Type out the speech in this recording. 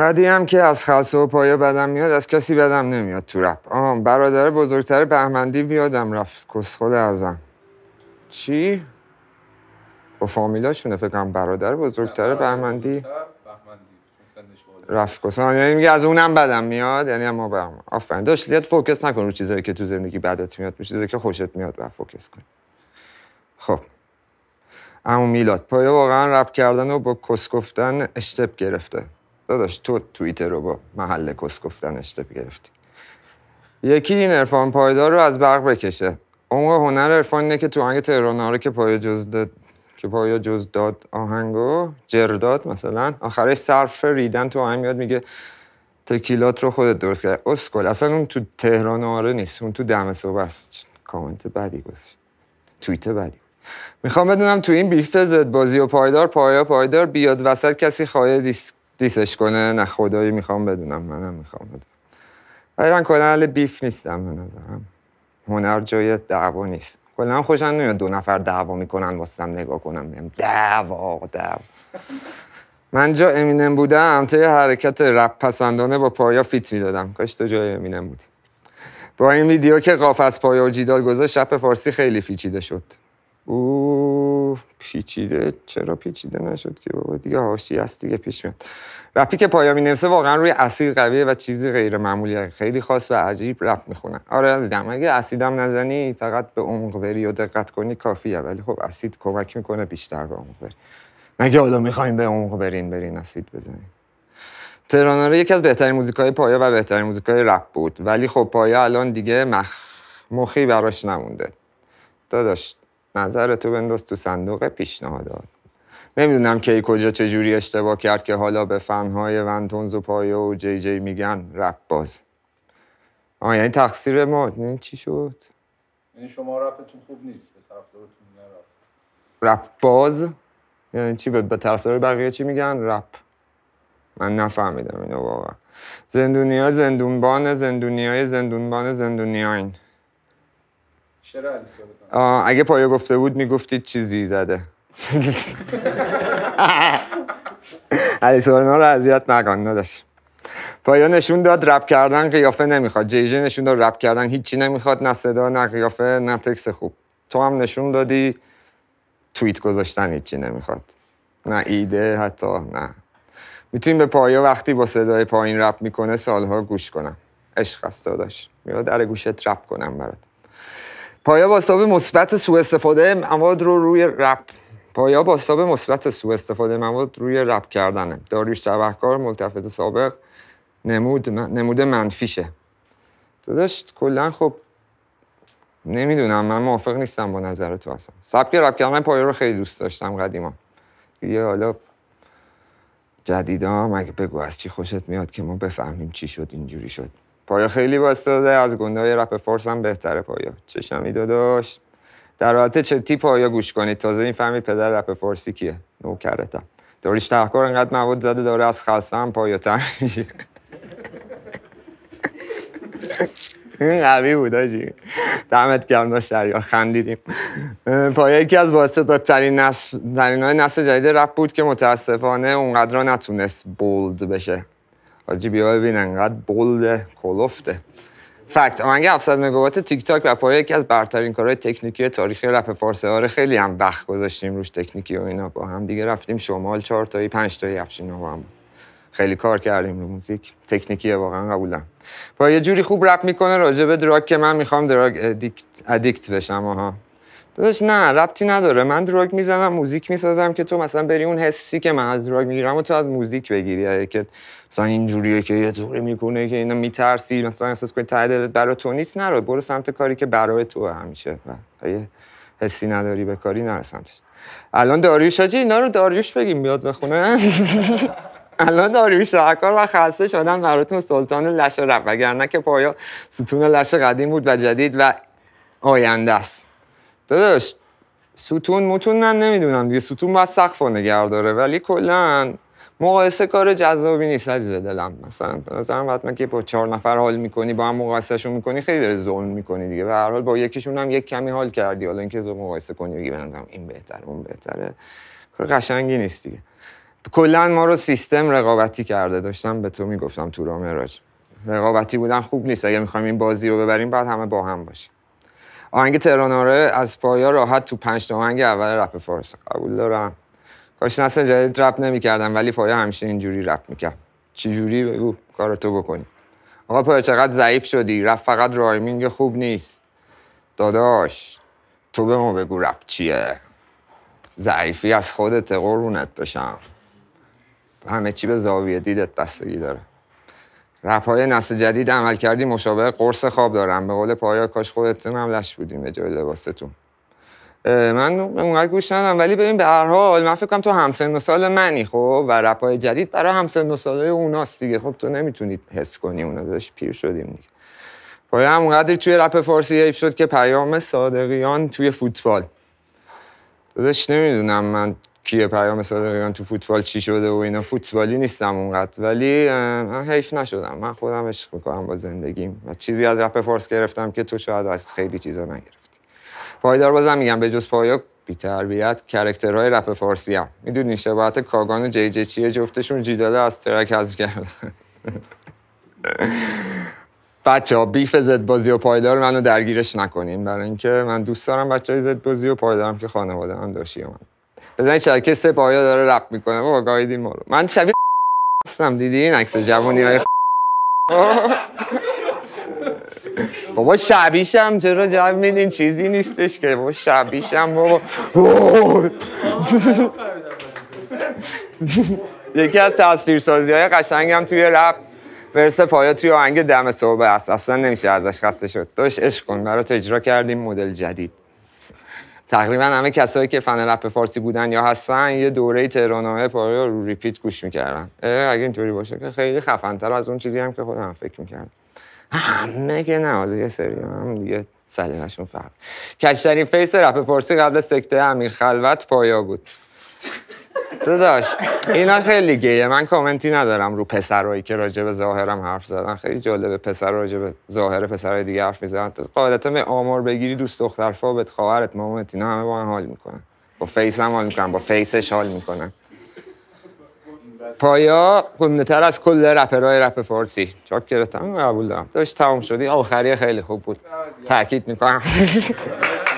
اونقدی هم که از خلصه و پایه بدم میاد از کسی بدم نمیاد تو رپ آم برادر بزرگتر بهمندی بیادم رفت کس خود ازم چی؟ با فامیلاشونه فکرم برادر بزرگتر بهمندی رفت کسان یعنی میگه از اونم بدم میاد یعنی ما برم آفرین داشت زیاد فوکس نکن رو چیزایی که تو زندگی بدت میاد رو چیزایی که خوشت میاد و فوکس کن خب اما میلاد پایه واقعا رپ کردن و با کس گفتن اشتب گرفته داداش تو توییتر رو با محل کس گفتن اشتباه گرفتی یکی این عرفان پایدار رو از برق بکشه عمق هنر عرفان اینه که تو آهنگ تهران رو که پای جز داد که پایا جز داد آهنگو جرداد مثلا آخرش صرف ریدن تو آهنگ میاد میگه تکیلات رو خودت درست کرد اسکل اصلا اون تو تهران آره نیست اون تو دم صبح است کامنت بعدی گذاشت توییت بدی میخوام بدونم تو این بیف زد بازی و پایدار پایا پایدار بیاد وسط کسی خواهد است دیسش کنه نه خدایی میخوام بدونم منم میخوام بدونم من کلا بیف نیستم به نظرم هنر جای دعوا نیست کلا خوشم نمیاد دو نفر دعوا میکنن واسم نگاه کنم میگم دعوا دعوا من جا امینم بودم تا حرکت رپ پسندانه با پایا فیت میدادم کاش تو جای امینم بودی با این ویدیو که قاف از پایا و جیدال گذاشت رپ فارسی خیلی فیچیده شد او پیچیده چرا پیچیده نشد که بابا دیگه هاشی است دیگه پیش میاد رپی که پایا می نویسه واقعا روی اسید قویه و چیزی غیر معمولی خیلی خاص و عجیب رپ میخونه آره از دم اگه اسیدم نزنی فقط به عمق بری و دقت کنی کافیه ولی خب اسید کمک میکنه بیشتر به عمق بری مگه حالا میخوایم به عمق برین برین اسید بزنیم تراناره یکی از بهترین موزیکای پایا و بهترین موزیکای رپ بود ولی خب پایا الان دیگه مخ مخی براش نمونده داداش نظر تو بنداز تو صندوق پیشنهادات نمیدونم کی کجا چجوری اشتباه کرد که حالا به فنهای ونتونز و پایه و جی جی میگن رپ باز آه یعنی تقصیر ما این یعنی چی شد؟ یعنی شما رپتون خوب نیست به طرفدارتون رپ باز یعنی چی به طرفدار بقیه چی میگن رپ من نفهمیدم اینو واقعا زندونیا زندونبان زندونیای زندونبان زندونیاین شعر علی اگه پایا گفته بود میگفتید چیزی زده علی سورنا رو اذیت نکن نداشت پایا نشون داد رپ کردن قیافه نمیخواد جی نشون داد رپ کردن هیچی نمیخواد نه صدا نه قیافه نه تکس خوب تو هم نشون دادی توییت گذاشتن هیچی نمیخواد نه ایده حتی نه میتونیم به پایا وقتی با صدای پایین رپ میکنه سالها گوش کنم عشق است داشت میرا در گوشت رپ کنم برات پایا باستاب مثبت سوء استفاده مواد رو روی رپ پایا باستاب مثبت سوء استفاده مواد روی رپ کردنه داریوش شبهکار ملتفت سابق نمود, من... نموده منفیشه داداش کلا خب نمیدونم من موافق نیستم با نظر تو اصلا سبک رپ کردن پایا رو خیلی دوست داشتم قدیما یه حالا جدیدا مگه بگو از چی خوشت میاد که ما بفهمیم چی شد اینجوری شد پایا خیلی باستاده از گنده های رپ فورس هم بهتره پایا چشمی داداش در حالت چتی پایا گوش کنید تازه این فهمید پدر رپ فارسی کیه نوکرتم داریش تحکار انقدر مواد زده داره از خلصه هم پایا تر این قوی بود آجی دمت گرم داشت خندیدیم پایا یکی از باعث ترین نسل های نسل جدید رپ بود که متاسفانه اونقدر نتونست بولد بشه حاجی ببین انقدر بلده کلفته فکت آهنگ 700 مگاوات تیک تاک و پای یکی از برترین کارهای تکنیکی تاریخ رپ فارسی ها آره خیلی هم وقت گذاشتیم روش تکنیکی و اینا با هم دیگه رفتیم شمال چهار تایی 5 تایی افشین با هم خیلی کار کردیم رو موزیک تکنیکیه واقعا قبولم با یه جوری خوب رپ میکنه راجب به دراگ که من میخوام دراگ ادیکت, ادیکت بشم آها داداش نه ربطی نداره من دراگ میزنم موزیک میسازم که تو مثلا بری اون حسی که من از دراگ میگیرم و تو از موزیک بگیری که مثلا اینجوریه که یه جوری میکنه که اینا میترسی مثلا احساس کنی تای دلت برای تو نیست نرو برو سمت کاری که برای تو همیشه و یه حسی نداری به کاری نرو سمتش الان داریوش اینا رو داریوش بگیم بیاد بخونه الان داریوش شهرکار و خسته شدن براتون سلطان لشه رفت وگرنه که پایا ستون لشه قدیم بود و جدید و آینده است داداش ستون متون من نمیدونم دیگه ستون باید سقف نگه داره ولی کلا مقایسه کار جذابی نیست عزیز دلم مثلا به نظرم حتما که با چهار نفر حال میکنی با هم مقایسهشون میکنی خیلی داره ظلم میکنی دیگه به هر حال با یکیشون هم یک کمی حال کردی حالا اینکه زو مقایسه کنی بگی بنظرم این بهتره اون بهتره کار قشنگی نیست دیگه کلا ما رو سیستم رقابتی کرده داشتم به تو میگفتم تو رامراج رقابتی بودن خوب نیست اگه میخوایم این بازی رو ببریم بعد همه با هم باشیم آهنگ تهران آره، از پایا راحت تو پنج تا آهنگ اول رپ فارس قبول دارم کاش نسل جدید رپ نمیکردم ولی پایا همیشه اینجوری رپ میکرد جوری بگو کار تو بکنی آقا پایا چقدر ضعیف شدی رپ فقط رایمینگ خوب نیست داداش تو به ما بگو رپ چیه ضعیفی از خودت قرونت بشم همه چی به زاویه دیدت بستگی داره رپای نسل جدید عمل کردی مشابه قرص خواب دارم به قول پایا کاش خودتون هم لش بودیم به جای لباستون من اونقدر گوش ندادم ولی ببین به هر حال من فکر کنم تو همسن و سال منی خب و رپای جدید برای همسن و ساله اوناست دیگه خب تو نمیتونید حس کنی اونا داشت پیر شدیم دیگه پایا هم توی رپ فارسی ایف شد که پیام صادقیان توی فوتبال داداش نمیدونم من کیه پیام مثلا تو فوتبال چی شده و اینا فوتبالی نیستم اونقدر ولی من حیف نشدم من خودم عشق میکنم با زندگیم و چیزی از رپ فارس گرفتم که تو شاید از خیلی چیزا نگرفتی پایدار بازم میگم به جز پایا بی تربیت کرکترهای رپ فارسی هم میدونی شباهت کاگان و جی جی چیه جفتشون جیداله از ترک حذف کردن بچه ها بیف زد بازی و پایدار منو درگیرش نکنین برای اینکه من دوست دارم بچه های زد بازی و پایدارم که خانواده هم داشتی بزن شبکه پایا داره رپ میکنه بابا گایدین ما رو من شبیه هستم دیدی این عکس جوانی های بابا شبیشم چرا جب این چیزی نیستش که بابا شبیشم بابا یکی از تصویرسازی های قشنگم توی رپ ورس پایا توی آهنگ دم صبح است اصلا نمیشه ازش خسته شد داشت عشق کن برات اجرا کردیم مدل جدید تقریبا همه کسایی که فن رپ فارسی بودن یا هستن یه دوره تهرانامه پاره رو ریپیت گوش میکردن اگه اینطوری باشه که خیلی خفنتر از اون چیزی هم که خودم فکر میکردم همه که نه حالا یه سری هم دیگه سلیقه‌شون فرق کشترین فیس رپ فارسی قبل از سکته امیر خلوت پایا بود داشت اینا خیلی گیه من کامنتی ندارم رو پسرایی که راجع به ظاهرم حرف زدن خیلی جالبه پسر راجع به ظاهر پسرای دیگه حرف میزنن تو قاعدتا به آمار بگیری دوست دختر فابت خواهرت مامانت اینا همه با هم حال میکنن با فیس هم حال میکنن با فیسش حال میکنن پایا گنده تر از کل رپرای رپ فارسی چاپ گرفتم قبول دارم داشت تمام شدی آخری خیلی خوب بود تاکید میکنم